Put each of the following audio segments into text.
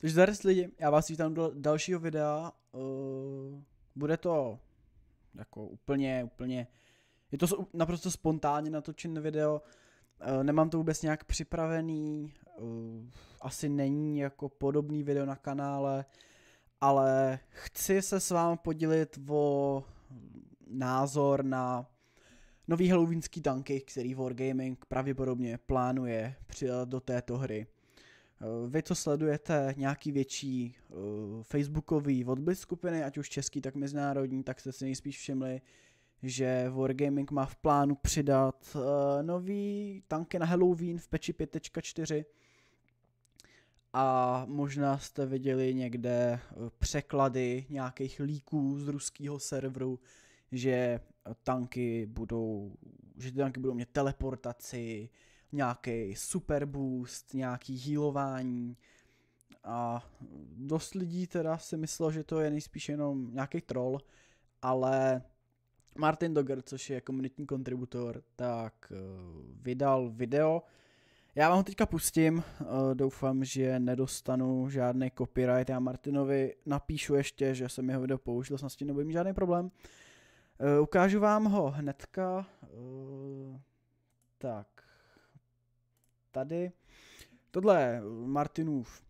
Takže zdar lidi, já vás vítám do dalšího videa. Eh, bude to jako úplně, úplně, je to naprosto spontánně natočen video. Eh, nemám to vůbec nějak připravený, eh, asi není jako podobný video na kanále, ale chci se s vámi podělit o názor na nový halloweenský tanky, který Wargaming pravděpodobně plánuje přidat do této hry. Eh, vy, co sledujete nějaký větší uh, facebookový odbyt skupiny, ať už český, tak mezinárodní, tak jste si nejspíš všimli, že Wargaming má v plánu přidat uh, nový tanky na Halloween v peči 5.4 a možná jste viděli někde překlady nějakých líků z ruského serveru, že tanky budou, že ty tanky budou mít teleportaci, nějaký super boost, nějaký healování a dost lidí teda si myslelo, že to je nejspíš jenom nějaký troll, ale Martin Dogger, což je komunitní kontributor, tak eh, vydal video. Já vám ho teďka pustím, eh, doufám, že nedostanu žádný copyright. Já Martinovi napíšu ještě, že jsem jeho video použil, snad s tím nebudu mít žádný problém. Eh, ukážu vám ho hnedka. Tak, tady. Tohle Martinův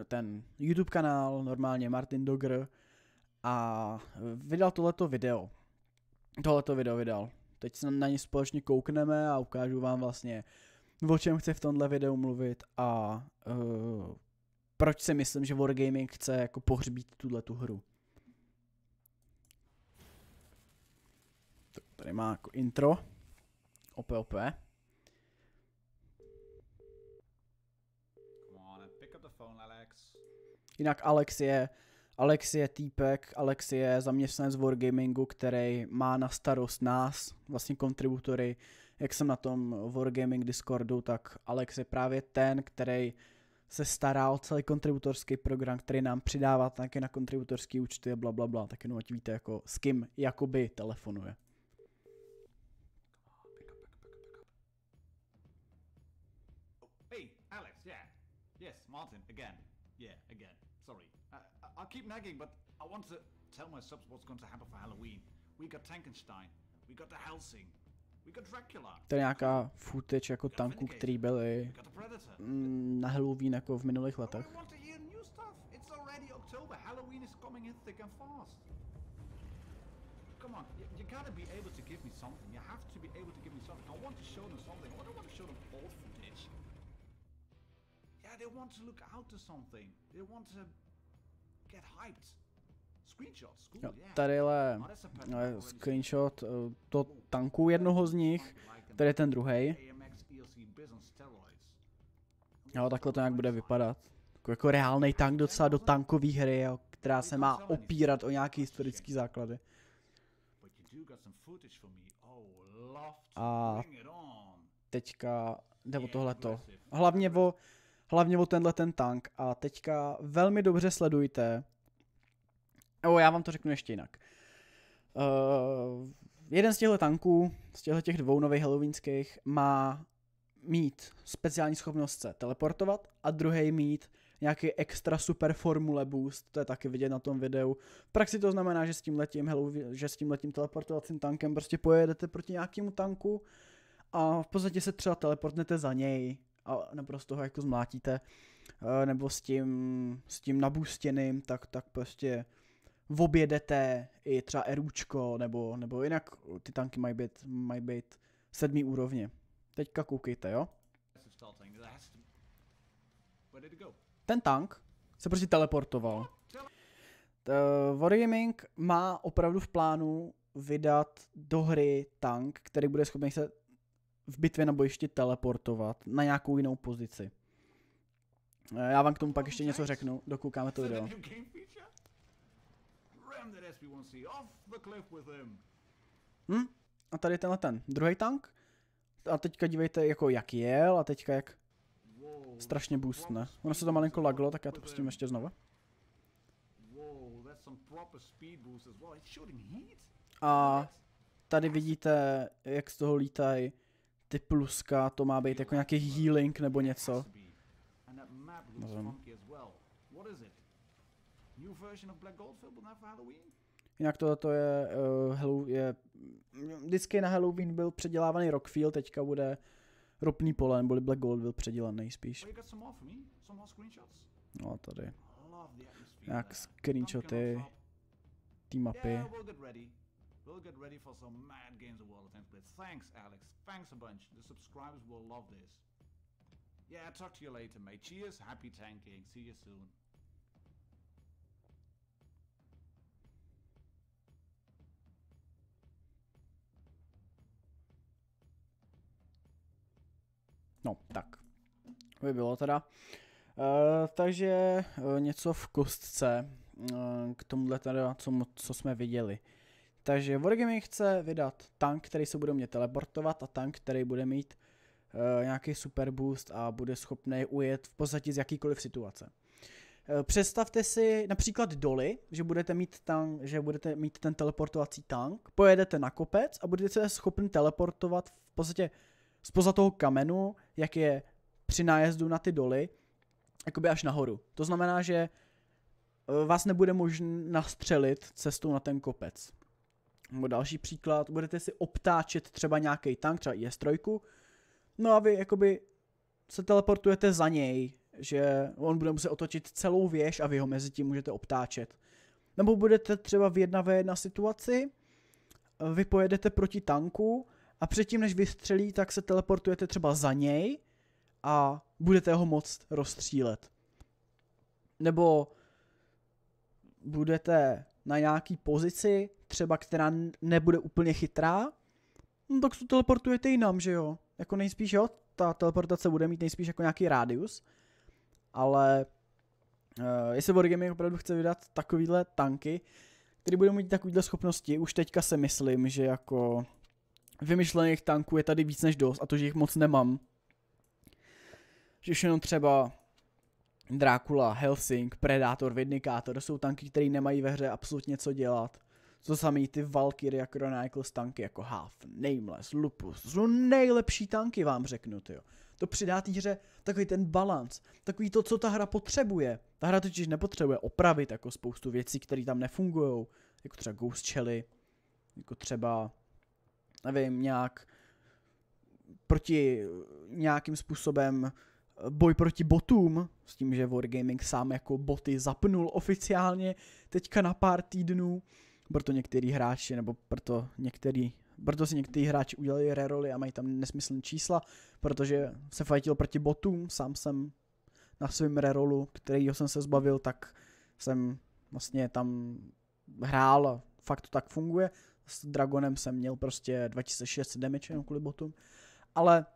eh, ten YouTube kanál, normálně Martin Dogr, a vydal tohleto video. Tohleto video vydal. Teď se na ně společně koukneme a ukážu vám vlastně, o čem chci v tomhle videu mluvit a uh, proč si myslím, že Wargaming chce jako pohřbít tuhle tu hru. Tady má jako intro. OP, OP. Jinak Alex je, Alex je týpek, Alex je zaměstnanec Wargamingu, který má na starost nás, vlastně kontributory, jak jsem na tom Wargaming Discordu, tak Alex je právě ten, který se stará o celý kontributorský program, který nám přidává také na kontributorský účty a bla, bla, bla tak jenom ať víte, jako, s kým jakoby telefonuje. Hey, Alex, yeah. Yes, Martin, again. Yeah, again. I'll keep nagging, but I want to tell my subs what's going to happen for Halloween. We got Tankenstein, we got the Helsing, we got Dracula. To je nějaká footage jako tanků, který byly na Halloween jako v minulých oh, letech. Come on, you, you gotta be able to give me something. You have to be able to give me something. I want to show them something. I don't want to show them old footage. Yeah, they want to look out to something. They want to Jo, je eh, screenshot eh, to tanku jednoho z nich, tady je ten druhý. Jo, takhle to nějak bude vypadat. Jako, jako reálný tank docela do tankové hry, jo, která se má opírat o nějaké historické základy. Oh, A teďka jde o tohleto. Hlavně o hlavně o tenhle ten tank a teďka velmi dobře sledujte, o já vám to řeknu ještě jinak. Uh, jeden z těchto tanků, z těchto těch dvou nových halloweenských, má mít speciální schopnost se teleportovat a druhý mít nějaký extra super formule boost, to je taky vidět na tom videu. V praxi to znamená, že s tím letím, že s tím letím teleportovacím tankem prostě pojedete proti nějakému tanku a v podstatě se třeba teleportnete za něj a naprosto ho jako zmlátíte, eh, nebo s tím, s tím nabůstěným, tak, tak prostě objedete i třeba eručko, nebo, nebo jinak ty tanky mají být, mají být sedmý úrovně. Teďka koukejte, jo? Ten tank se prostě teleportoval. Uh, Wargaming má opravdu v plánu vydat do hry tank, který bude schopný se v bitvě na bojišti teleportovat na nějakou jinou pozici. Eh, já vám k tomu pak ještě něco řeknu, dokoukáme to video. Hm? A tady tenhle ten druhý tank. A teďka dívejte, jako jak jel a teďka jak strašně boostne. Ono se to malinko laglo, tak já to pustím ještě znova. A tady vidíte, jak z toho lítají ty pluska, to má být jako nějaký healing nebo něco. Jinak to je, uh, eh, Hello, je, vždycky na Halloween byl předělávaný Rockfield, teďka bude ropný pole, neboli Black Gold byl předělaný spíš. No tady. Nějak screenshoty té mapy. We'll get ready for some mad games of World of Tanks, thanks, Alex. Thanks a bunch. The subscribers will love this. Yeah, talk to you later, mate. Cheers, happy tanking. See you soon. No, tak. By bylo teda. Uh, takže uh, něco v kostce uh, k tomuhle teda, co, co jsme viděli. Takže Wargaming chce vydat tank, který se bude mě teleportovat a tank, který bude mít uh, nějaký super boost a bude schopný ujet v podstatě z jakýkoliv situace. Eh, představte si například doly, že budete mít, tank, že budete mít ten teleportovací tank, pojedete na kopec a budete se schopni teleportovat v podstatě spoza toho kamenu, jak je při nájezdu na ty doly, jakoby až nahoru. To znamená, že eh, vás nebude možné nastřelit cestou na ten kopec. Nebo další příklad, budete si obtáčet třeba nějaký tank, třeba je 3 no a vy jakoby se teleportujete za něj, že on bude muset otočit celou věž a vy ho mezi tím můžete obtáčet. Nebo budete třeba v jedna v jedna situaci, vy pojedete proti tanku a předtím, než vystřelí, tak se teleportujete třeba za něj a budete ho moc rozstřílet. Nebo budete na nějaký pozici, třeba která nebude úplně chytrá, no tak se teleportujete jinam, že jo? Jako nejspíš, jo, ta teleportace bude mít nejspíš jako nějaký rádius, ale uh, jestli Wargaming opravdu chce vydat takovýhle tanky, který budou mít takovýhle schopnosti, už teďka se myslím, že jako vymyšlených tanků je tady víc než dost a to, že jich moc nemám. Že už jenom třeba Drákula, Helsing, Predátor, Vindikátor jsou tanky, které nemají ve hře absolutně co dělat. To samý ty Valkyrie a Chronicles tanky jako Half, Nameless, Lupus. Jsou nejlepší tanky, vám řeknu, jo. To přidá té hře takový ten balans, takový to, co ta hra potřebuje. Ta hra totiž nepotřebuje opravit jako spoustu věcí, které tam nefungují, jako třeba Ghost Shelly, jako třeba, nevím, nějak proti nějakým způsobem boj proti botům, s tím, že Wargaming sám jako boty zapnul oficiálně teďka na pár týdnů, proto některý hráči, nebo proto některý proto si někteří hráči udělali reroly a mají tam nesmyslné čísla, protože se fajtil proti botům, sám jsem na svém rerolu, kterýho jsem se zbavil, tak jsem vlastně tam hrál a fakt to tak funguje. S Dragonem jsem měl prostě 2600 damage jenom kvůli botům, ale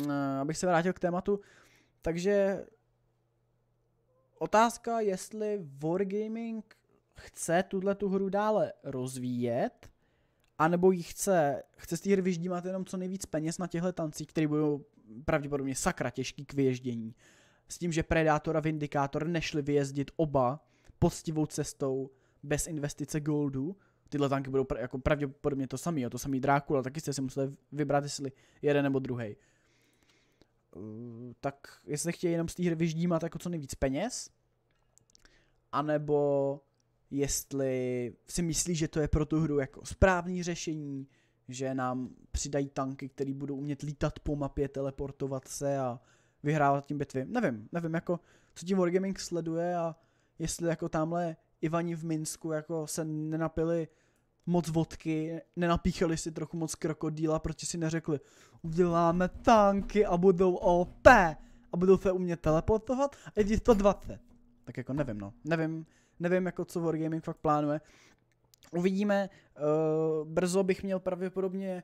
Eh, abych se vrátil k tématu, takže otázka, jestli Wargaming chce tuhle tu hru dále rozvíjet, anebo ji chce, chce z té hry vyždímat jenom co nejvíc peněz na těchto tancích, které budou pravděpodobně sakra těžký k vyježdění. S tím, že Predátor a Vindikátor nešli vyjezdit oba poctivou cestou bez investice goldu, tyhle tanky budou pra, jako pravděpodobně to samý, jo, to samý Drákula, taky jste si museli vybrat, jestli jeden nebo druhý. Eh, tak jestli chtějí jenom z té hry vyždímat jako co nejvíc peněz, anebo jestli si myslí, že to je pro tu hru jako správný řešení, že nám přidají tanky, které budou umět lítat po mapě, teleportovat se a vyhrávat tím bitvy. Nevím, nevím, jako co tím Wargaming sleduje a jestli jako tamhle Ivani v Minsku jako se nenapili moc vodky, nenapíchali si trochu moc krokodýla, protože si neřekli, uděláme tanky a budou OP a budou se umět teleportovat a je 120. 20. Tak jako nevím, no. Nevím, nevím jako co Wargaming fakt plánuje. Uvidíme, uh, brzo bych měl pravděpodobně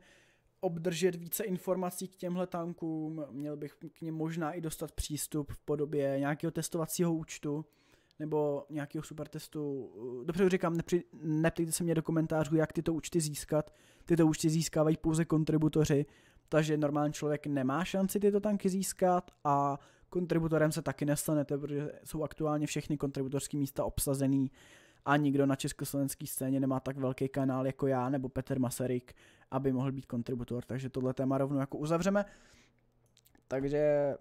obdržet více informací k těmhle tankům, měl bych k něm možná i dostat přístup v podobě nějakého testovacího účtu, nebo nějakého supertestu. Eh, Dobře říkám, nepři, neptejte se mě do komentářů, jak tyto účty získat. Tyto účty získávají pouze kontributoři, takže normální člověk nemá šanci tyto tanky získat a kontributorem se taky nestanete, protože jsou aktuálně všechny kontributorské místa obsazený a nikdo na československé scéně nemá tak velký kanál jako já nebo Petr Masaryk, aby mohl být kontributor, takže tohle téma rovnou jako uzavřeme. Takže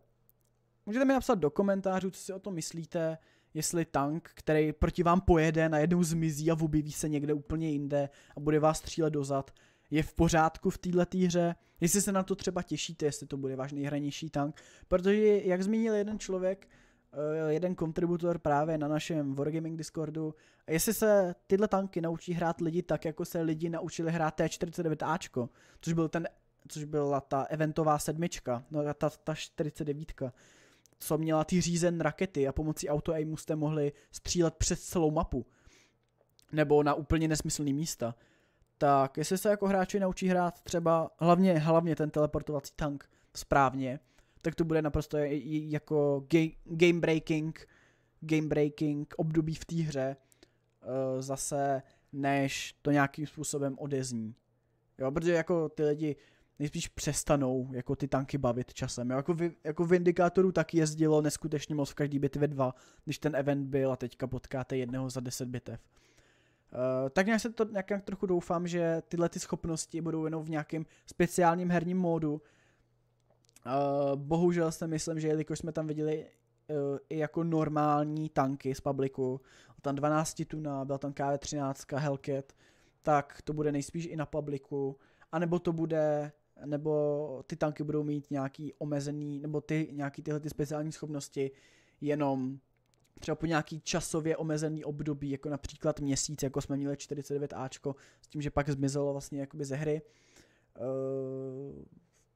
můžete mi napsat do komentářů, co si o tom myslíte, jestli tank, který proti vám pojede, najednou zmizí a objeví se někde úplně jinde a bude vás střílet dozad, je v pořádku v této hře, jestli se na to třeba těšíte, jestli to bude váš nejhranější tank, protože jak zmínil jeden člověk, eh, jeden kontributor právě na našem Wargaming Discordu, jestli se tyhle tanky naučí hrát lidi tak, jako se lidi naučili hrát t 49 a což byl ten což byla ta eventová sedmička, no ta, ta 49 co měla ty řízen rakety a pomocí auto-aimu jste mohli střílet přes celou mapu nebo na úplně nesmyslný místa, tak jestli se jako hráči naučí hrát třeba hlavně, hlavně ten teleportovací tank správně, tak to bude naprosto jako game, breaking, game breaking období v té hře eh, zase, než to nějakým způsobem odezní. Jo, protože jako ty lidi nejspíš přestanou jako ty tanky bavit časem. Jo? Jako, v, jako v Indikátoru tak jezdilo neskutečně moc v každý bitvě dva, když ten event byl a teďka potkáte jednoho za deset bitev. Uh, tak nějak se to nějak, nějak trochu doufám, že tyhle ty schopnosti budou jenom v nějakém speciálním herním módu. Uh, bohužel si myslím, že jelikož jsme tam viděli uh, i jako normální tanky z publiku, tam 12 tuna, byla tam KV13, Hellcat, tak to bude nejspíš i na publiku, anebo to bude nebo ty tanky budou mít nějaký omezený, nebo ty nějaký tyhle ty speciální schopnosti jenom třeba po nějaký časově omezený období, jako například měsíc, jako jsme měli 49Ačko, s tím, že pak zmizelo vlastně jakoby ze hry. Uh,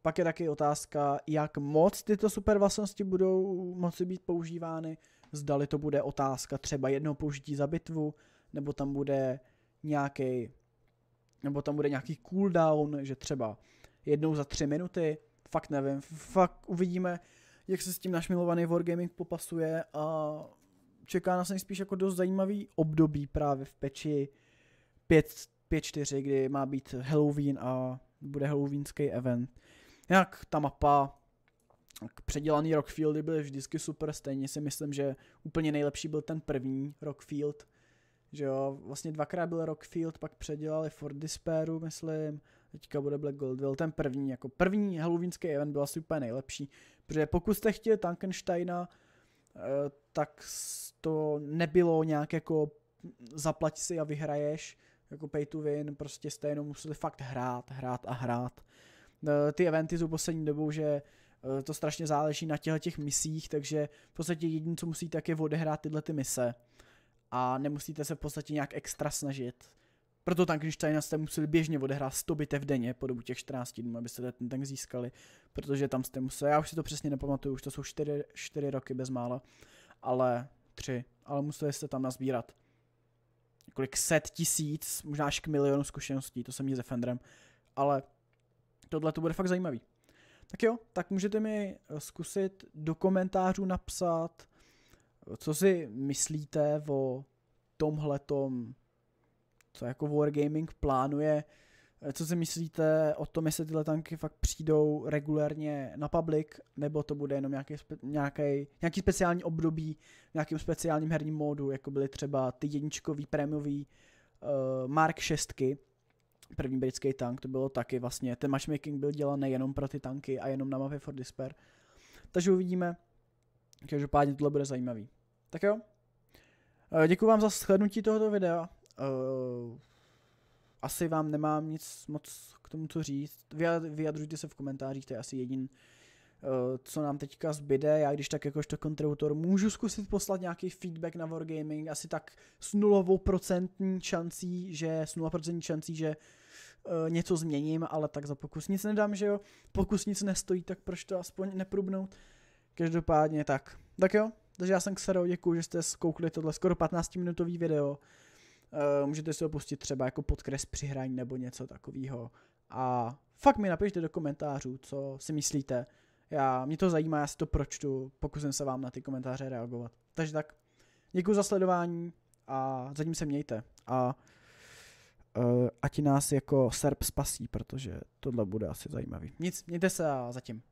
pak je taky otázka, jak moc tyto super vlastnosti budou moci být používány, zdali to bude otázka třeba jedno použití za bitvu, nebo tam bude nějaký nebo tam bude nějaký cooldown, že třeba jednou za tři minuty, fakt nevím, fakt uvidíme, jak se s tím náš milovaný Wargaming popasuje a čeká nás nejspíš jako dost zajímavý období právě v peči 5.4, kdy má být Halloween a bude halloweenský event. Jak ta mapa, předělaný Rockfieldy byly vždycky super, stejně si myslím, že úplně nejlepší byl ten první Rockfield, že jo, vlastně dvakrát byl Rockfield, pak předělali Ford Despairu, myslím, teďka bude Black Goldwell, ten první, jako první halloweenský event byl asi úplně nejlepší, protože pokud jste chtěli Tankensteina, eh, tak to nebylo nějak jako zaplať si a vyhraješ, jako pay to win, prostě jste jenom museli fakt hrát, hrát a hrát. Eh, ty eventy jsou poslední dobou, že eh, to strašně záleží na těchto těch misích, takže v podstatě jediné, co musíte, tak je odehrát tyhle ty mise. A nemusíte se v podstatě nějak extra snažit. Proto jste museli běžně odehrát 100 bitev denně po dobu těch 14 dnů, aby ten tank získali, protože tam jste museli, já už si to přesně nepamatuju, už to jsou 4, 4 roky bez mála, ale 3, ale museli jste tam nazbírat kolik set tisíc, možná až k milionu zkušeností, to jsem měl ze Defenderem, ale tohle to bude fakt zajímavý. Tak jo, tak můžete mi eh, zkusit do komentářů napsat, eh, co si myslíte o tomhletom co jako Wargaming plánuje. Eh, co si myslíte o tom, jestli tyhle tanky fakt přijdou regulérně na public, nebo to bude jenom nějaký, nějaký, nějaký speciální období v nějakým speciálním herním módu, jako byly třeba ty jedničkový prémiový uh, Mark 6, první britský tank, to bylo taky vlastně, ten matchmaking byl dělaný jenom pro ty tanky a jenom na mapě for Despair. Takže uvidíme, každopádně tohle bude zajímavý. Tak jo, eh, Děkuji vám za shlednutí tohoto videa. Uh, asi vám nemám nic moc k tomu, co říct. Vyjadřujte se v komentářích, to je asi jedin, uh, eh, co nám teďka zbyde. Já když tak jakožto kontributor můžu zkusit poslat nějaký feedback na Wargaming, asi tak s nulovou procentní šancí, že s procentní šancí, že eh, něco změním, ale tak za pokus nic nedám, že jo. Pokus nic nestojí, tak proč to aspoň neprubnout. Každopádně tak. Tak jo, takže já jsem Xero, děkuji, že jste zkoukli tohle skoro 15 minutový video. Eh, můžete si ho pustit třeba jako podkres při hraní nebo něco takového. A fakt mi napište do komentářů, co si myslíte. Já, mě to zajímá, já si to pročtu, pokusím se vám na ty komentáře reagovat. Takže tak, děkuji za sledování a zatím se mějte. A uh, ať nás jako serb spasí, protože tohle bude asi zajímavý. Nic, mějte se a zatím.